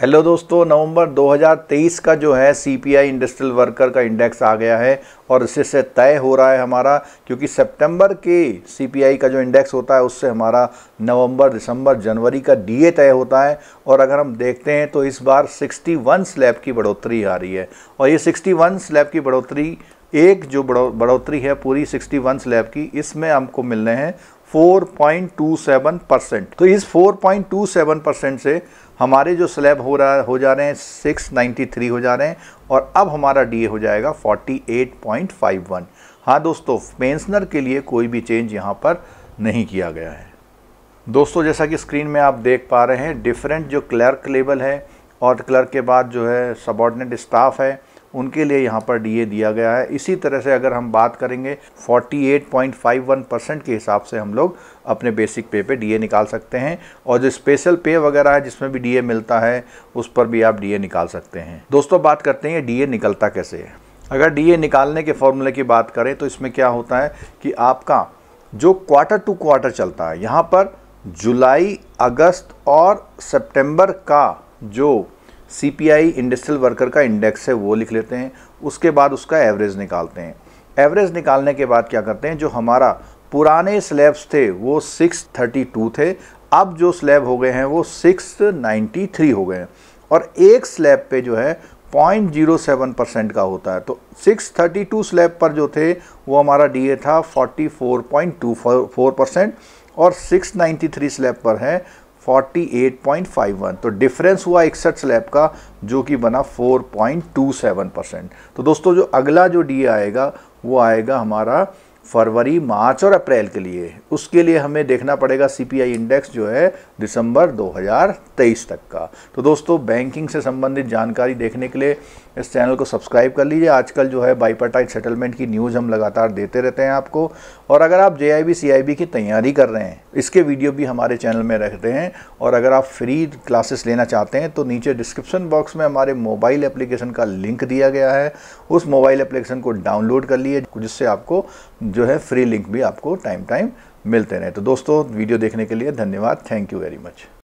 hello दोस्तों नवंबर 2023 का जो है सीपीआई इंडस्ट्रियल वर्कर का इंडेक्स आ गया है और इससे तय हो रहा है हमारा क्योंकि सितंबर के सीपीआई का जो इंडेक्स होता है उससे हमारा नवंबर दिसंबर जनवरी का डीए तय होता है और अगर हम देखते हैं तो इस बार 61 स्लैब की बढ़ोतरी आ रही है और ये 61 स्लैब की बढ़ोतरी एक जो बढ़ोतरी है पूरी 61 स्लैब की इसमें हमको मिलने हैं 4.27 परसेंट तो इस 4.27 परसेंट से हमारे जो स्लैब हो रहा हो जा रहे हैं 693 हो जा रहे हैं और अब हमारा डीए हो जाएगा 48.51 हाँ दोस्तों पेंशनर के लिए कोई भी चेंज यहाँ पर नहीं किया गया है दोस्तों जैसा कि स्क्रीन में आप देख पा रहे हैं डिफरेंट जो क्लर्क लेवल है और क्लर्क के बाद जो है सबॉर्डिनेट स्टाफ है उनके लिए यहाँ पर डीए दिया गया है इसी तरह से अगर हम बात करेंगे 48.51 परसेंट के हिसाब से हम लोग अपने बेसिक पे पे डीए निकाल सकते हैं और जो स्पेशल पे वगैरह है जिसमें भी डीए मिलता है उस पर भी आप डीए निकाल सकते हैं दोस्तों बात करते हैं डीए निकलता कैसे है अगर डी निकालने के फॉर्मूले की बात करें तो इसमें क्या होता है कि आपका जो क्वार्टर टू क्वार्टर चलता है यहाँ पर जुलाई अगस्त और सेप्टेम्बर का जो सीपीआई इंडस्ट्रियल वर्कर का इंडेक्स है वो लिख लेते हैं उसके बाद उसका एवरेज निकालते हैं एवरेज निकालने के बाद क्या करते हैं जो हमारा पुराने स्लैब्स थे वो 632 थे अब जो स्लैब हो गए हैं वो 693 हो गए हैं और एक स्लैब पे जो है 0.07 परसेंट का होता है तो 632 स्लैब पर जो थे वो हमारा डीए था 44.24 परसेंट और 693 स्लैब पर है 48.51 तो डिफरेंस हुआ इकसठ स्लैब का जो कि बना 4.27 परसेंट तो दोस्तों जो अगला जो डी आएगा वो आएगा हमारा फरवरी मार्च और अप्रैल के लिए उसके लिए हमें देखना पड़ेगा सीपीआई इंडेक्स जो है दिसंबर 2023 तक का तो दोस्तों बैंकिंग से संबंधित जानकारी देखने के लिए इस चैनल को सब्सक्राइब कर लीजिए आजकल जो है बाईपटाइट सेटलमेंट की न्यूज़ हम लगातार देते रहते हैं आपको और अगर आप जे आई की तैयारी कर रहे हैं इसके वीडियो भी हमारे चैनल में रखते हैं और अगर आप फ्री क्लासेस लेना चाहते हैं तो नीचे डिस्क्रिप्शन बॉक्स में हमारे मोबाइल एप्लीकेशन का लिंक दिया गया है उस मोबाइल एप्लीकेशन को डाउनलोड कर लिए जिससे आपको जो है फ्री लिंक भी आपको टाइम टाइम मिलते रहे तो दोस्तों वीडियो देखने के लिए धन्यवाद थैंक यू वेरी मच